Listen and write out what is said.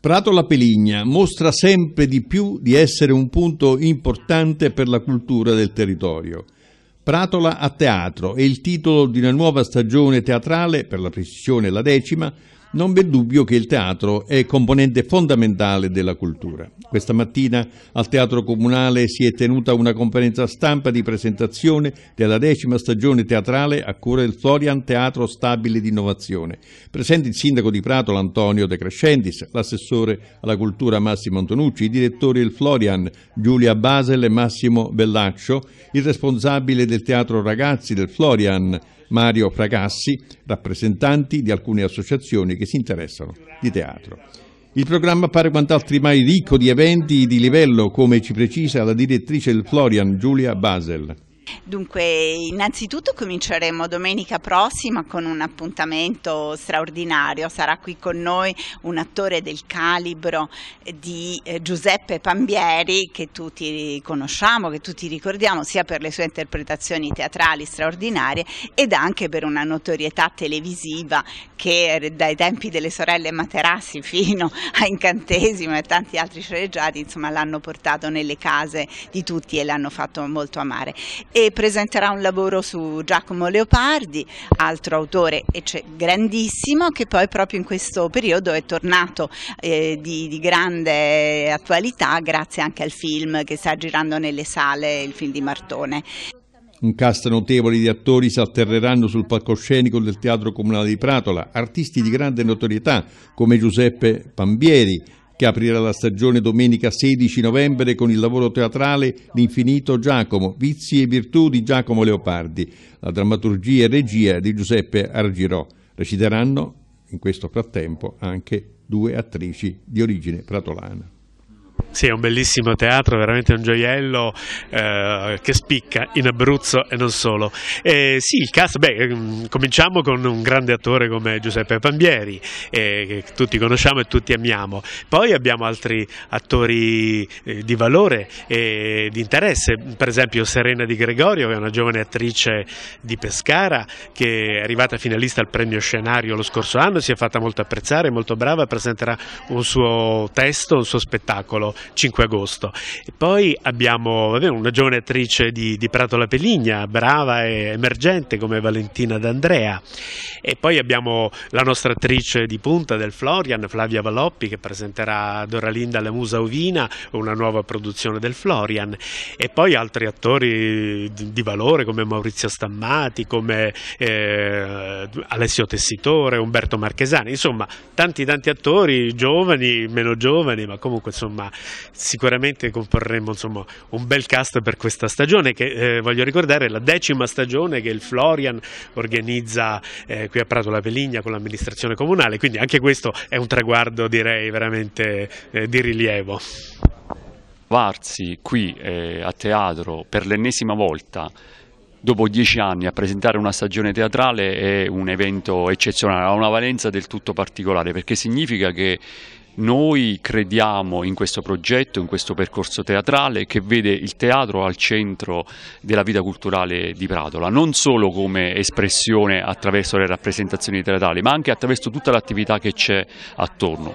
Prato La Peligna mostra sempre di più di essere un punto importante per la cultura del territorio. Pratola a teatro è il titolo di una nuova stagione teatrale, per la precisione la decima, non v'è dubbio che il teatro è componente fondamentale della cultura. Questa mattina al Teatro Comunale si è tenuta una conferenza stampa di presentazione della decima stagione teatrale a cura del Florian Teatro Stabile di Innovazione. Presenti il sindaco di Prato, l'Antonio De Crescentis, l'assessore alla cultura Massimo Antonucci, i direttori del Florian Giulia Basel e Massimo Bellaccio, il responsabile del Teatro Ragazzi del Florian Mario Fracassi, rappresentanti di alcune associazioni che si interessano di teatro. Il programma appare quant'altri mai ricco di eventi di livello, come ci precisa la direttrice del Florian Giulia Basel. Dunque, innanzitutto cominceremo domenica prossima con un appuntamento straordinario. Sarà qui con noi un attore del calibro di eh, Giuseppe Pambieri, che tutti conosciamo, che tutti ricordiamo, sia per le sue interpretazioni teatrali straordinarie ed anche per una notorietà televisiva che dai tempi delle sorelle Materassi fino a Incantesimo e tanti altri sceneggiati, insomma, l'hanno portato nelle case di tutti e l'hanno fatto molto amare. E e presenterà un lavoro su Giacomo Leopardi, altro autore grandissimo che poi proprio in questo periodo è tornato eh, di, di, grande attualità grazie anche al film che sta girando nelle sale, il film di Martone. Un cast notevole di attori si alterneranno sul palcoscenico del Teatro Comunale di Pratola, artisti di grande notorietà come Giuseppe Pambieri, che aprirà la stagione domenica 16 novembre con il lavoro teatrale L'infinito Giacomo, vizi e virtù di Giacomo Leopardi, la drammaturgia e regia di Giuseppe Argirò. Reciteranno in questo frattempo anche due attrici di origine pratolana. Sì, è un bellissimo teatro, veramente un gioiello eh, che spicca in Abruzzo e non solo. Eh, sì, il cast, beh, ehm, cominciamo con un grande attore come Giuseppe Pambieri, eh, che tutti conosciamo e tutti amiamo. Poi abbiamo altri attori eh, di valore e di interesse, per esempio Serena Di Gregorio, che è una giovane attrice di Pescara, che è arrivata finalista al premio scenario lo scorso anno, si è fatta molto apprezzare, molto brava, presenterà un suo testo, un suo spettacolo. 5 agosto. E poi abbiamo vabbè, una giovane attrice di, di Prato La Peligna, brava e emergente come Valentina D'Andrea. E poi abbiamo la nostra attrice di punta del Florian, Flavia Valoppi, che presenterà Doralinda La Musa Ovina, una nuova produzione del Florian. E poi altri attori di, di valore come Maurizio Stammati, come eh, Alessio Tessitore, Umberto Marchesani, insomma tanti tanti attori, giovani, meno giovani, ma comunque insomma sicuramente comporremo insomma, un bel cast per questa stagione che eh, voglio ricordare è la decima stagione che il Florian organizza eh, qui a Prato la Peligna con l'amministrazione comunale, quindi anche questo è un traguardo direi veramente eh, di rilievo. Varsi qui eh, a teatro per l'ennesima volta dopo dieci anni a presentare una stagione teatrale è un evento eccezionale, ha una valenza del tutto particolare perché significa che noi crediamo in questo progetto, in questo percorso teatrale che vede il teatro al centro della vita culturale di Pratola, non solo come espressione attraverso le rappresentazioni teatrali, ma anche attraverso tutta l'attività che c'è attorno.